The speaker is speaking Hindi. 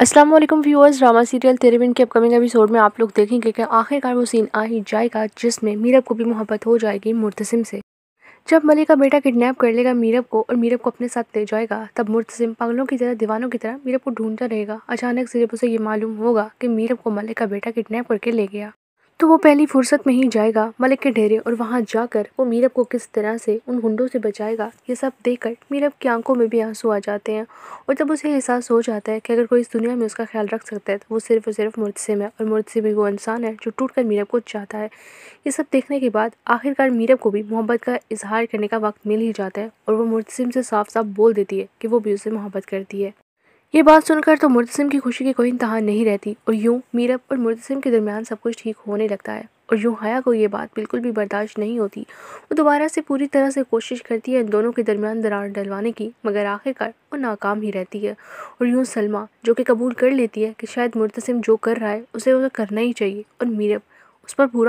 असलम व्यूअर्स ड्रामा सीरियल तेरेविन के अपकमिंग एपिसोड में आप लोग देखेंगे कि आखिरकार वो सीन आ ही जाएगा जिसमें मीरब को भी मोहब्बत हो जाएगी मुर्तसिम से जब मलिक का बेटा किडनैप कर लेगा मीरब को और मीरब को अपने साथ ले जाएगा तब मुर्तसिम पागलों की तरह दीवानों की तरह मीरब को ढूंढता रहेगा अचानक से जब उसे ये मालूम होगा कि मीरब को मलिक का बेटा किडनैप करके ले गया तो वो पहली फुर्सत में ही जाएगा मलिक के ढेरे और वहाँ जाकर वो मीरब को किस तरह से उन गुंडों से बचाएगा ये सब देखकर मीरब की आंखों में भी आंसू आ जाते हैं और जब उसे एहसास हो जाता है कि अगर कोई इस दुनिया में उसका ख्याल रख सकता है तो वो सिर्फ और सिर्फ मुर्तसिम है और मुर्तसिम भी वो इंसान है जो टूट कर मीरब को चाहता है ये सब देखने के बाद आखिरकार मीरब को भी मोहब्बत का इजहार करने का वक्त मिल ही जाता है और वो मुर्तसिम से साफ साफ बोल देती है कि वो भी उसे मोहब्बत करती है ये बात सुनकर तो मुर्तसिम की खुशी की कोई इंतहा नहीं रहती और यूँ मीरब और मुर्तसिम के दरमियान सब कुछ ठीक होने लगता है और यूँ हया को ये बात बिल्कुल भी बर्दाश्त नहीं होती वो दोबारा से पूरी तरह से कोशिश करती है इन दोनों के दरमियान दरार डलवाने की मगर आखिरकार वो नाकाम ही रहती है और यूँ सलमा जो कि कबूल कर लेती है कि शायद मुर्तसिम जो कर रहा है उसे उसे तो करना ही चाहिए और मीरब उस पर पूरा